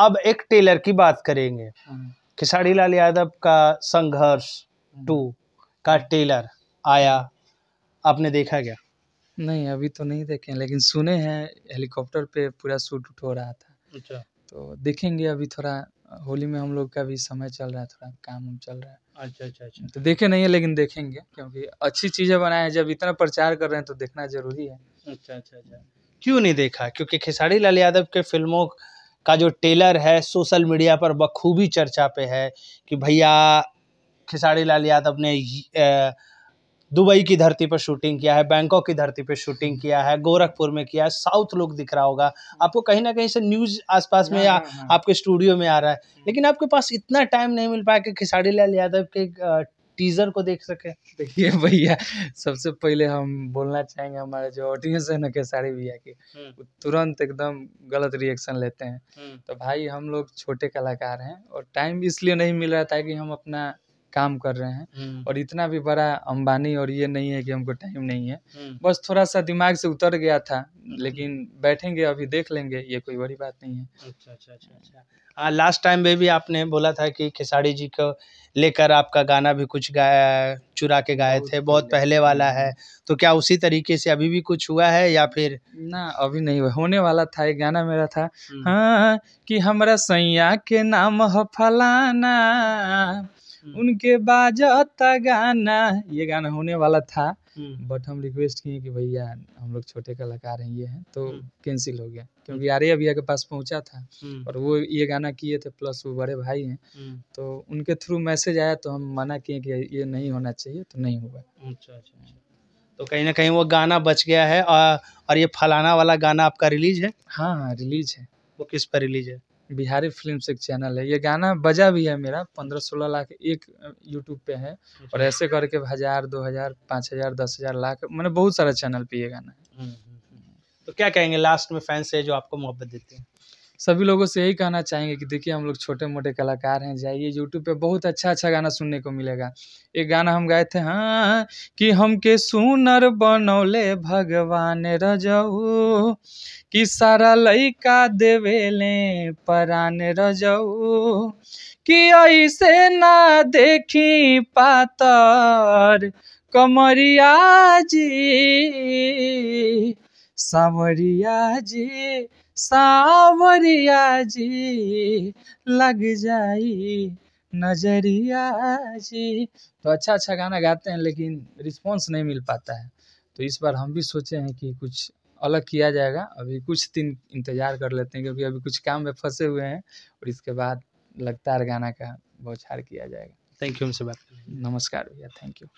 अब एक टेलर की बात करेंगे हम्म। खिसाड़ी लाल यादव का संघर्ष हम्म। टू का टेलर आया आपने देखा क्या नहीं अभी तो नहीं देखे लेकिन सुने हैं हेलीकॉप्टर पे पूरा शूट उट हो रहा था अच्छा तो देखेंगे अभी थोड़ा होली में हम लोग का भी समय चल रहा है थोड़ा काम चल रहा है अच्छा अच्छा अच्छा तो देखे नहीं है लेकिन देखेंगे क्योंकि अच्छी चीज़ें बनाए हैं जब इतना प्रचार कर रहे हैं तो देखना जरूरी है अच्छा अच्छा अच्छा क्यों नहीं देखा क्योंकि खेसारी लाल यादव के फिल्मों का जो टेलर है सोशल मीडिया पर बखूबी चर्चा पे है कि भैया खिसाड़ी लाल यादव ने दुबई की धरती पर शूटिंग किया है बैंकॉक की धरती पर शूटिंग किया है गोरखपुर में किया है साउथ लोग दिख रहा होगा आपको कहीं ना कहीं से न्यूज़ आसपास में हाँ, या हाँ, हाँ, आपके स्टूडियो में आ रहा है लेकिन आपके पास इतना टाइम नहीं मिल पाया कि खिसाड़ी लाल यादव के टीजर को देख सके देखिए भैया सबसे पहले हम बोलना चाहेंगे हमारे जो ऑडियंस है ना खेसारी भैया की हम्म। तुरंत एकदम गलत रिएक्शन लेते हैं हम्म। तो भाई हम लोग छोटे कलाकार हैं और टाइम इसलिए नहीं मिल रहा था कि हम अपना काम कर रहे हैं हम्म। और इतना भी बड़ा अंबानी और ये नहीं है कि हमको टाइम नहीं है हम्म। बस थोड़ा सा दिमाग से उतर गया था हम्म। लेकिन बैठेंगे अभी देख लेंगे ये कोई बड़ी बात नहीं है अच्छा अच्छा अच्छा अच्छा लास्ट टाइम में भी आपने बोला था कि खेसारी जी को लेकर आपका गाना भी कुछ गाया चुरा के गाए थे बहुत पहले वाला है तो क्या उसी तरीके से अभी भी कुछ हुआ है या फिर ना अभी नहीं हुआ होने वाला था एक गाना मेरा था हाँ कि हमारा सैया के नाम हो फलाना हम्म। उनके बाजता गाना ये गाना होने वाला था बट हम्म। हम रिक्वेस्ट किए कि भैया हम लोग छोटे कलाकार हैं ये हैं तो कैंसिल हम्म। हो गया क्योंकि आर्य भैया के पास पहुंचा था और वो ये गाना किए थे प्लस वो बड़े भाई हैं तो उनके थ्रू मैसेज आया तो हम मना किए कि ये नहीं होना चाहिए तो नहीं हुआ अच्छा, अच्छा, अच्छा तो कहीं ना कहीं वो गाना बच गया है और ये फलाना वाला गाना आपका रिलीज है हाँ हाँ रिलीज है वो किस पर रिलीज है बिहारी फिल्म से एक चैनल है ये गाना बजा भी है मेरा पंद्रह सोलह लाख एक यूट्यूब पे है अच्छा। और ऐसे करके हजार दो हजार पाँच हजार दस हजार लाख मैंने बहुत सारा चैनल पे ये गाना है हम्म, हम्म, हम्म। तो क्या कहेंगे लास्ट में फैंस है जो आपको मोहब्बत देते हैं सभी लोगों से यही कहना चाहेंगे कि देखिए हम लोग छोटे मोटे कलाकार हैं जाइए यूट्यूब पे बहुत अच्छा अच्छा गाना सुनने को मिलेगा एक गाना हम गाए थे हाँ कि हमके सुनर बनौले भगवान रजऊ कि सारा देवे ले परान रजऊ कि ऐसे ना देखी पातर कमरिया जी सामरिया जी सावरिया जी लग जाई नजरिया जी तो अच्छा अच्छा गाना गाते हैं लेकिन रिस्पॉन्स नहीं मिल पाता है तो इस बार हम भी सोचे हैं कि कुछ अलग किया जाएगा अभी कुछ दिन इंतज़ार कर लेते हैं क्योंकि अभी कुछ काम में फंसे हुए हैं और इसके बाद लगातार गाना का बौछार किया जाएगा थैंक यू हमसे बात नमस्कार भैया थैंक यू